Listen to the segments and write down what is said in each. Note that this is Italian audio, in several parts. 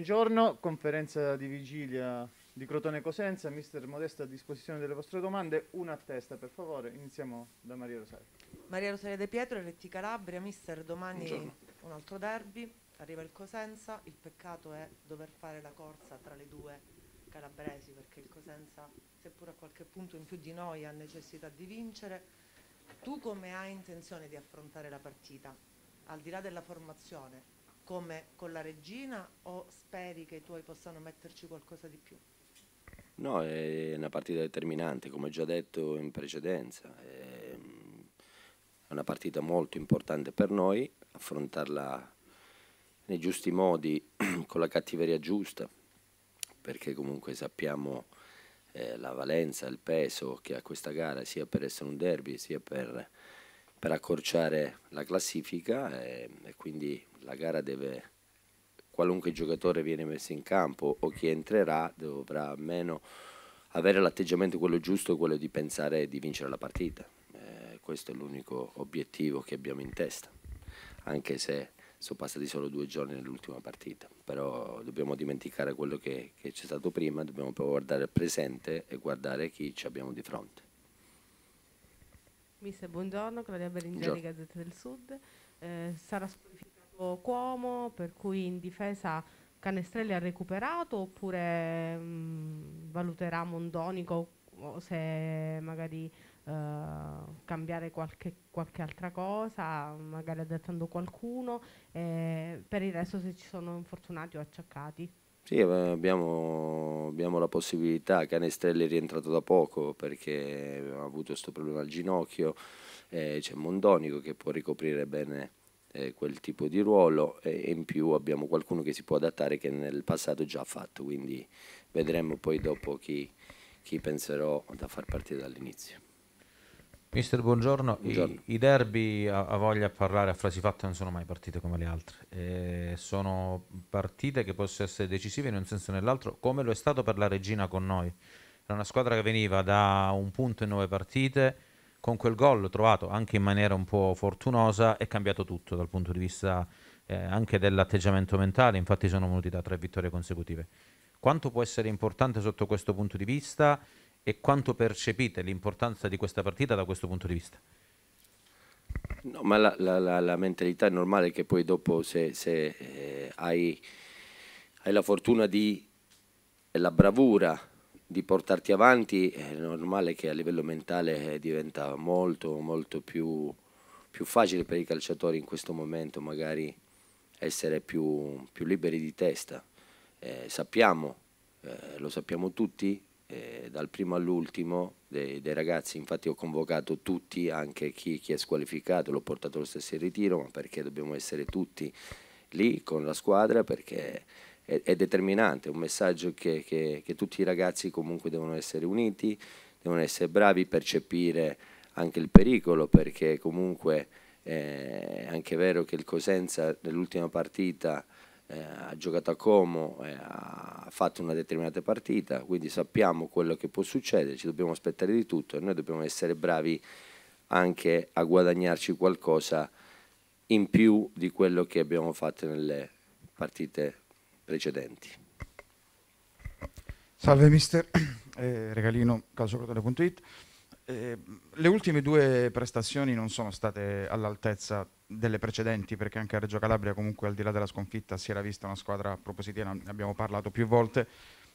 Buongiorno, conferenza di vigilia di Crotone Cosenza, mister Modesta a disposizione delle vostre domande, una a testa per favore, iniziamo da Maria Rosaria. Maria Rosaria De Pietro, RT Calabria, mister domani Buongiorno. un altro derby, arriva il Cosenza, il peccato è dover fare la corsa tra le due calabresi perché il Cosenza seppur a qualche punto in più di noi ha necessità di vincere, tu come hai intenzione di affrontare la partita? Al di là della formazione, come con la regina o speri che i tuoi possano metterci qualcosa di più? No, è una partita determinante, come già detto in precedenza. È mm, una partita molto importante per noi, affrontarla nei giusti modi, con la cattiveria giusta, perché comunque sappiamo eh, la valenza, il peso che ha questa gara, sia per essere un derby, sia per per accorciare la classifica e, ehm, e quindi la gara deve qualunque giocatore viene messo in campo o chi entrerà dovrà almeno avere l'atteggiamento quello giusto e quello di pensare di vincere la partita. Eh, questo è l'unico obiettivo che abbiamo in testa, anche se sono passati solo due giorni nell'ultima partita, però dobbiamo dimenticare quello che, che c'è stato prima, dobbiamo guardare il presente e guardare chi ci abbiamo di fronte. Miss, buongiorno, Claudia Beringiani, Gazzetta del Sud. Eh, sarà squalificato Cuomo, per cui in difesa Canestrelli ha recuperato oppure mh, mm, valuterà Mondonico se magari Uh, cambiare qualche, qualche, altra cosa, magari adattando qualcuno, eh, per il resto se ci sono infortunati o acciaccati. Sì, eh, abbiamo, abbiamo, la possibilità, Canestrelli è rientrato da poco perché ha avuto questo problema al ginocchio, eh, c'è Mondonico che può ricoprire bene eh, quel tipo di ruolo e, in più abbiamo qualcuno che si può adattare che nel passato già ha fatto, quindi vedremo poi dopo chi, chi penserò da far partire dall'inizio. Mister, buongiorno. buongiorno. I, I, derby a, a voglia a parlare a frasi fatte non sono mai partite come le altre. E sono partite che possono essere decisive in un senso o nell'altro, come lo è stato per la Regina con noi. Era una squadra che veniva da un punto in nove partite, con quel gol trovato anche in maniera un po' fortunosa, è cambiato tutto dal punto di vista eh, anche dell'atteggiamento mentale. Infatti sono venuti da tre vittorie consecutive. Quanto può essere importante sotto questo punto di vista? e quanto percepite l'importanza di questa partita da questo punto di vista? No, ma la, la, la mentalità è normale che poi dopo se, se eh, hai, hai, la fortuna di, e la bravura di portarti avanti, è normale che a livello mentale eh, diventa molto, molto più, più facile per i calciatori in questo momento magari essere più, più liberi di testa. Eh, sappiamo, eh, lo sappiamo tutti, eh, dal primo all'ultimo dei, dei, ragazzi, infatti ho convocato tutti, anche chi, chi è squalificato, l'ho portato lo stesso in ritiro, ma perché dobbiamo essere tutti lì con la squadra perché è, è determinante, è un messaggio che, che, che tutti i ragazzi comunque devono essere uniti, devono essere bravi, percepire anche il pericolo perché comunque eh, è anche vero che il Cosenza nell'ultima partita eh, ha giocato a Como, eh, ha fatto una determinata partita, quindi sappiamo quello che può succedere, ci dobbiamo aspettare di tutto e noi dobbiamo essere bravi anche a guadagnarci qualcosa in più di quello che abbiamo fatto nelle partite precedenti. Salve mister, eh, regalino calcioprodotto.it. Eh, le ultime due prestazioni non sono state all'altezza delle precedenti, perché anche a Reggio Calabria comunque al di là della sconfitta si era vista una squadra propositiva, ne abbiamo parlato più volte.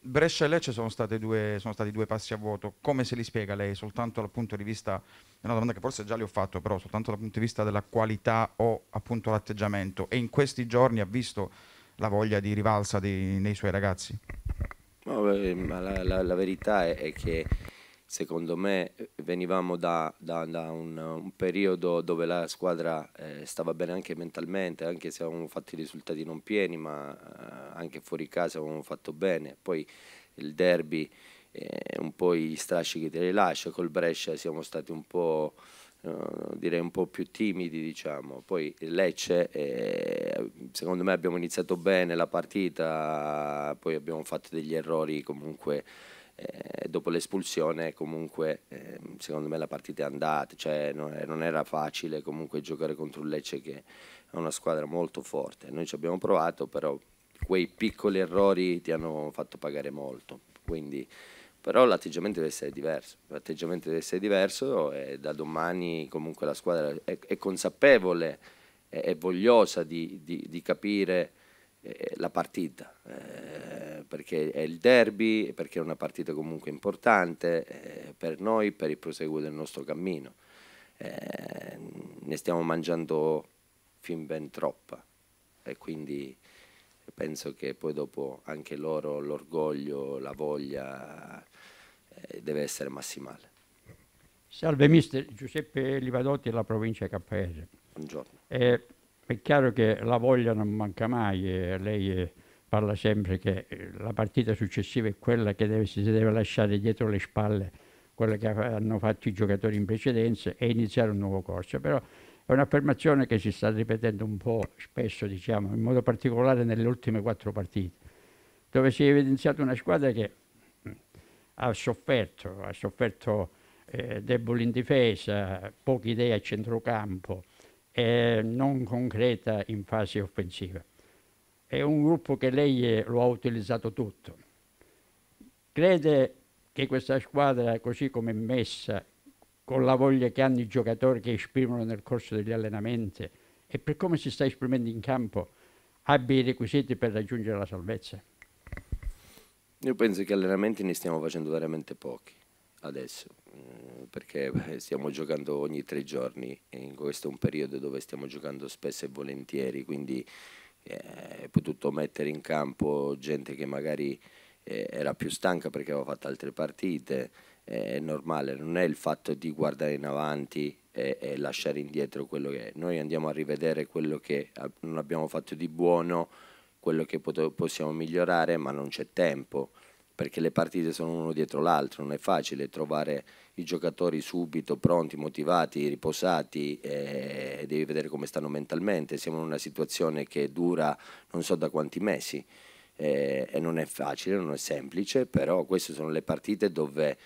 Brescia e Lecce sono, due, sono, stati due passi a vuoto. Come se li spiega lei? Soltanto dal punto di vista, è una domanda che forse già le ho fatto, però soltanto dal punto di vista della qualità o appunto l'atteggiamento. E in questi giorni ha visto la voglia di rivalsa di, nei suoi ragazzi? No, la, la, la, verità è, è che secondo me eh, venivamo da, da, da un, un, periodo dove la squadra eh, stava bene anche mentalmente, anche se avevamo fatto i risultati non pieni, ma eh, anche fuori casa avevamo fatto bene. Poi il derby, eh, un po' gli strasci che ti rilascia, col Brescia siamo stati un po'... Eh, direi un po' più timidi, diciamo. Poi Lecce, eh, secondo me abbiamo iniziato bene la partita, poi abbiamo fatto degli errori comunque eh, dopo l'espulsione comunque eh, secondo me la partita è andata, cioè non, eh, non, era facile comunque giocare contro un Lecce che è una squadra molto forte, noi ci abbiamo provato però quei piccoli errori ti hanno fatto pagare molto, quindi, però l'atteggiamento deve essere diverso, l'atteggiamento deve essere diverso e da domani comunque la squadra è, è consapevole, è, è, vogliosa di, di, di capire eh, la partita, perché è il derby, perché è una partita comunque importante eh, per noi, per il proseguo del nostro cammino. Eh, ne stiamo mangiando fin ben troppa e quindi penso che poi dopo anche loro l'orgoglio, la voglia eh, deve essere massimale. Salve mister, Giuseppe Livadotti della provincia di Cappese. Buongiorno. Eh, è chiaro che la voglia non manca mai, eh, lei è parla sempre che eh, la partita successiva è quella che deve, si deve lasciare dietro le spalle quella che hanno fatto i giocatori in precedenza e iniziare un nuovo corso. Però è un'affermazione che si sta ripetendo un po' spesso, diciamo, in modo particolare nelle ultime quattro partite, dove si è evidenziata una squadra che mm, ha sofferto, ha sofferto eh, debole in difesa, poche idee a centrocampo e non concreta in fase offensiva è un gruppo che lei eh, lo ha utilizzato tutto. Crede che questa squadra, così come è messa, con la voglia che hanno i giocatori che esprimono nel corso degli allenamenti e per come si sta esprimendo in campo, abbia i requisiti per raggiungere la salvezza? Io penso che allenamenti ne stiamo facendo veramente pochi adesso, eh, perché eh, stiamo giocando ogni tre giorni e questo è un periodo dove stiamo giocando spesso e volentieri, quindi eh, potuto mettere in campo gente che magari eh, era più stanca perché aveva fatto altre partite, eh, è normale, non è il fatto di guardare in avanti e, e, lasciare indietro quello che è. Noi andiamo a rivedere quello che non abbiamo fatto di buono, quello che possiamo migliorare, ma non c'è tempo perché le partite sono uno dietro l'altro, non è facile trovare i giocatori subito pronti, motivati, riposati. Eh, e devi vedere come stanno mentalmente. Siamo in una situazione che dura non so da quanti mesi eh, e non è facile, non è semplice, però queste sono le partite dove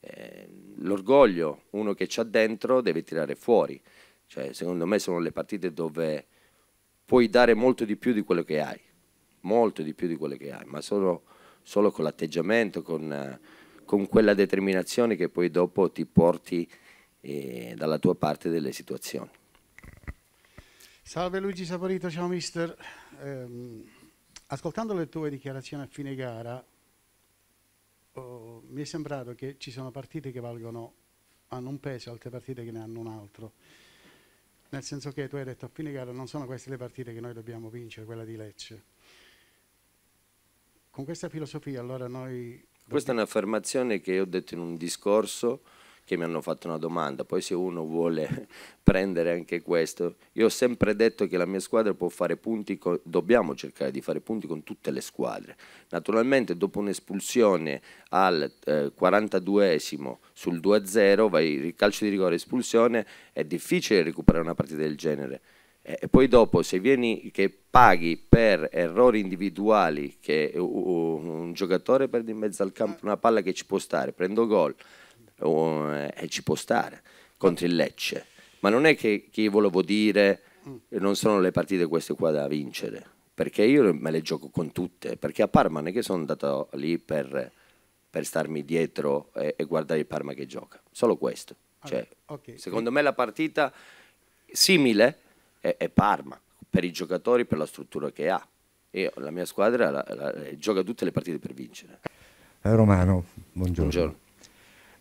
eh, l'orgoglio, uno che c'ha dentro, deve tirare fuori. Cioè, secondo me sono le partite dove puoi dare molto di più di quello che hai, molto di più di quello che hai, ma solo, solo con l'atteggiamento, con, con quella determinazione che poi dopo ti porti eh, dalla tua parte delle situazioni. Salve Luigi Saporito, ciao mister. Eh, ascoltando le tue dichiarazioni a fine gara, oh, mi è sembrato che ci sono partite che valgono, hanno un peso, altre partite che ne hanno un altro. Nel senso che tu hai detto a fine gara non sono queste le partite che noi dobbiamo vincere, quella di Lecce. Con questa filosofia allora noi... Questa è un'affermazione che ho detto in un discorso che mi hanno fatto una domanda, poi se uno vuole prendere anche questo, io ho sempre detto che la mia squadra può fare punti, con, dobbiamo cercare di fare punti con tutte le squadre. Naturalmente dopo un'espulsione al eh, 42esimo sul 2-0, vai il calcio di rigore, espulsione, è difficile recuperare una partita del genere. E poi dopo, se vieni che paghi per errori individuali, che un giocatore perde in mezzo al campo una palla che ci può stare, prendo gol, eh, ci può stare contro il Lecce. Ma non è che, che io volevo dire eh, non sono le partite queste qua da vincere, perché io me le gioco con tutte, perché a Parma non è che sono andato lì per, per starmi dietro e, e, guardare il Parma che gioca, solo questo. Cioè, okay. Secondo me la partita simile è, è, Parma, per i giocatori, per la struttura che ha. Io, la mia squadra la, la, gioca tutte le partite per vincere. Eh, Romano, buongiorno. buongiorno.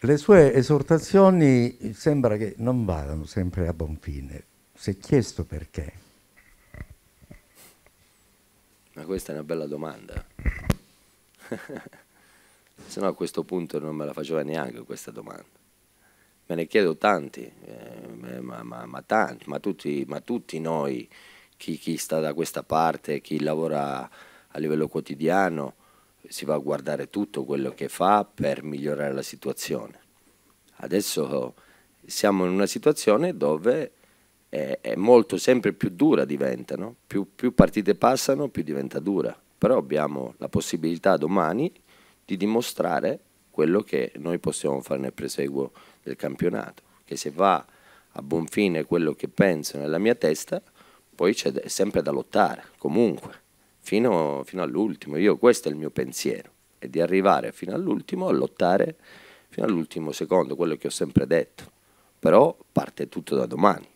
Le sue esortazioni sembra che non vadano sempre a buon fine. Si è chiesto perché? Ma questa è una bella domanda. Se no a questo punto non me la faceva neanche questa domanda. Me ne chiedo tanti, eh, ma, ma, ma, tanti ma, tutti, ma tutti noi, chi, chi sta da questa parte, chi lavora a livello quotidiano, si va a guardare tutto quello che fa per migliorare la situazione. Adesso siamo in una situazione dove è, è molto sempre più dura diventa, no? più, più partite passano più diventa dura, però abbiamo la possibilità domani di dimostrare quello che noi possiamo fare nel proseguo del campionato, che se va a buon fine quello che penso nella mia testa, poi c'è sempre da lottare, comunque fino, fino all'ultimo. Io questo è il mio pensiero, è di arrivare fino all'ultimo a lottare fino all'ultimo secondo, quello che ho sempre detto. Però parte tutto da domani,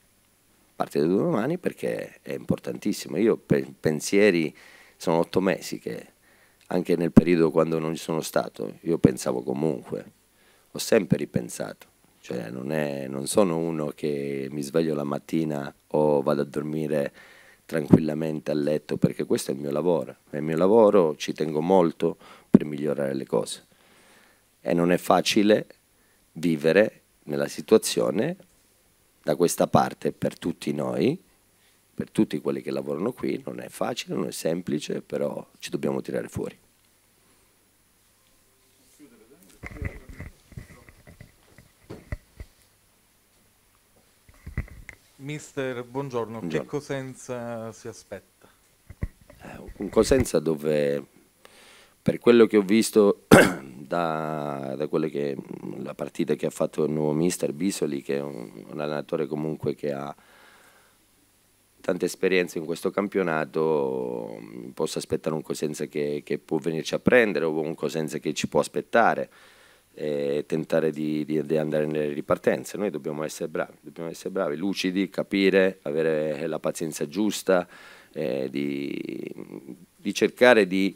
parte da domani perché è importantissimo. Io per pensieri sono otto mesi che anche nel periodo quando non ci sono stato, io pensavo comunque, ho sempre ripensato. Cioè non, è, non sono uno che mi sveglio la mattina o vado a dormire tranquillamente a letto perché questo è il mio lavoro, è il mio lavoro, ci tengo molto per migliorare le cose. E non è facile vivere nella situazione da questa parte per tutti noi, per tutti quelli che lavorano qui, non è facile, non è semplice, però ci dobbiamo tirare fuori. Mister, buongiorno. buongiorno. Che Cosenza si aspetta? Eh, un Cosenza dove, per quello che ho visto da, da che, la partita che ha fatto il nuovo mister Bisoli, che è un, un allenatore comunque che ha tante esperienze in questo campionato, posso aspettare un Cosenza che, che può venirci a prendere o un Cosenza che ci può aspettare e tentare di, di, di, andare nelle ripartenze. Noi dobbiamo essere bravi, dobbiamo essere bravi, lucidi, capire, avere la pazienza giusta, eh, di, di, cercare di,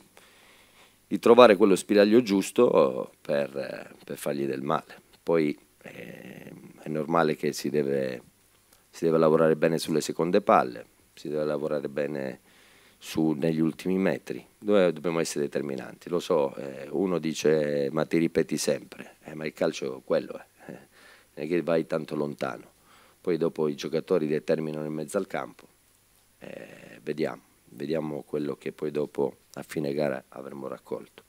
trovare quello spiraglio giusto per, per fargli del male. Poi eh, è normale che si deve, si deve lavorare bene sulle seconde palle, si deve lavorare bene su, negli ultimi metri, dove dobbiamo essere determinanti. Lo so, eh, uno dice ma ti ripeti sempre, eh, ma il calcio quello è, eh, è che vai tanto lontano. Poi dopo i giocatori determinano in mezzo al campo, eh, vediamo, vediamo quello che poi dopo a fine gara avremo raccolto.